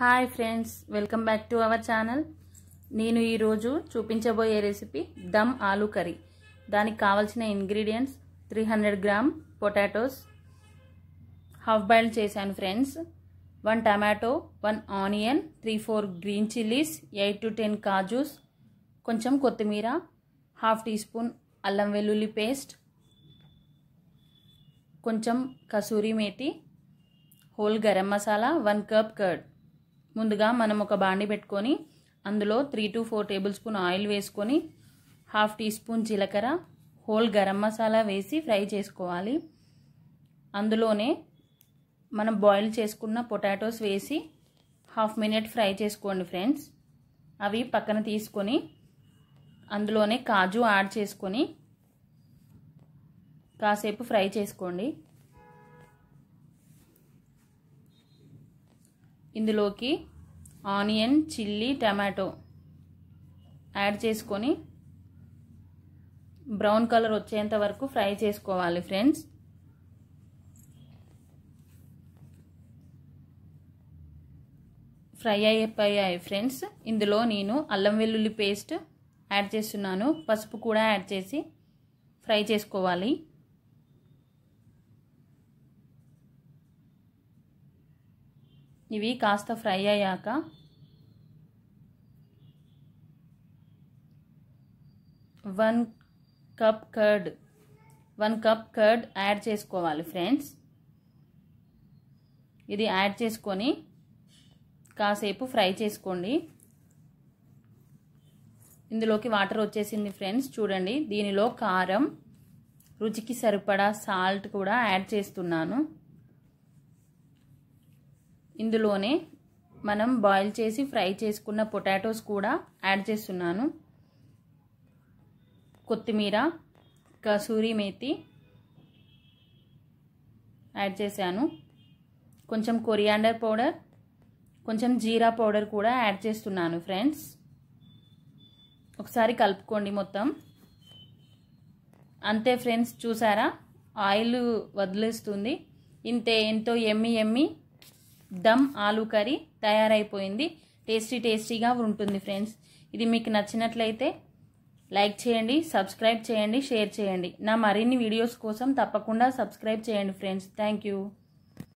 hi friends welcome back to our channel నేను ఈరోజు చూపించబోయే రెసిపీ దమ్ ఆలూ కర్రీ దానికి కావాల్సిన ingredients three hundred gram potatoes half boil చేశాను friends one tomato one onion three four green chillies eight to ten కాజూస్ కొంచెం కొత్తిమీర half teaspoon అల్లం వెల్లుల్లి పేస్ట్ కొంచెం kasuri methi whole garam masala one cup curd ముందుగా మనం ఒక బాండి పెట్టుకొని అందులో three to four tablespoon oil వేసుకొని హాఫ్ టీ స్పూన్ జీలకర్ర హోల్ గరం మసాలా వేసి ఫ్రై చేసుకోవాలి అందులోనే మనం బాయిల్ చేసుకున్న పొటాటోస్ వేసి హాఫ్ మినిట్ ఫ్రై చేసుకోండి ఫ్రెండ్స్ అవి పక్కన తీసుకొని అందులోనే కాజు యాడ్ చేసుకొని కాసేపు ఫ్రై చేసుకోండి ఇందులోకి ఆనియన్ చిల్లీ టమాటో యాడ్ చేసుకొని బ్రౌన్ కలర్ వచ్చేంత వరకు ఫ్రై చేసుకోవాలి ఫ్రెండ్స్ ఫ్రై అయిపోయాయి ఫ్రెండ్స్ ఇందులో నేను అల్లం వెల్లుల్లి పేస్ట్ యాడ్ చేస్తున్నాను పసుపు కూడా యాడ్ చేసి ఫ్రై చేసుకోవాలి ఇవి కాస్త ఫ్రై అయ్యాక one cup curd one cup curd add చేసుకోవాలి ఫ్రెండ్స్ ఇది యాడ్ చేసుకొని కాసేపు ఫ్రై చేసుకోండి ఇందులోకి వాటర్ వచ్చేసింది ఫ్రెండ్స్ చూడండి దీనిలో కారం రుచికి సరిపడా సాల్ట్ కూడా యాడ్ చేస్తున్నాను ఇందులోనే మనం బాయిల్ చేసి ఫ్రై చేసుకున్న పొటాటోస్ కూడా యాడ్ చేస్తున్నాను కొత్తిమీర కసూరి మేతి యాడ్ చేశాను కొంచెం కొరియాండర్ పౌడర్ కొంచెం జీరా పౌడర్ కూడా యాడ్ చేస్తున్నాను ఫ్రెండ్స్ ఒకసారి కలుపుకోండి మొత్తం అంతే ఫ్రెండ్స్ చూసారా ఆయిల్ వదిలేస్తుంది ఇంతే ఎంతో ఎమ్మి ఎమ్మి దమ్ ఆలూ కర్రీ తయారైపోయింది టేస్టీ టేస్టీగా ఉంటుంది ఫ్రెండ్స్ ఇది మీకు నచ్చినట్లయితే లైక్ చేయండి సబ్స్క్రైబ్ చేయండి షేర్ చేయండి నా మరిన్ని వీడియోస్ కోసం తప్పకుండా సబ్స్క్రైబ్ చేయండి ఫ్రెండ్స్ థ్యాంక్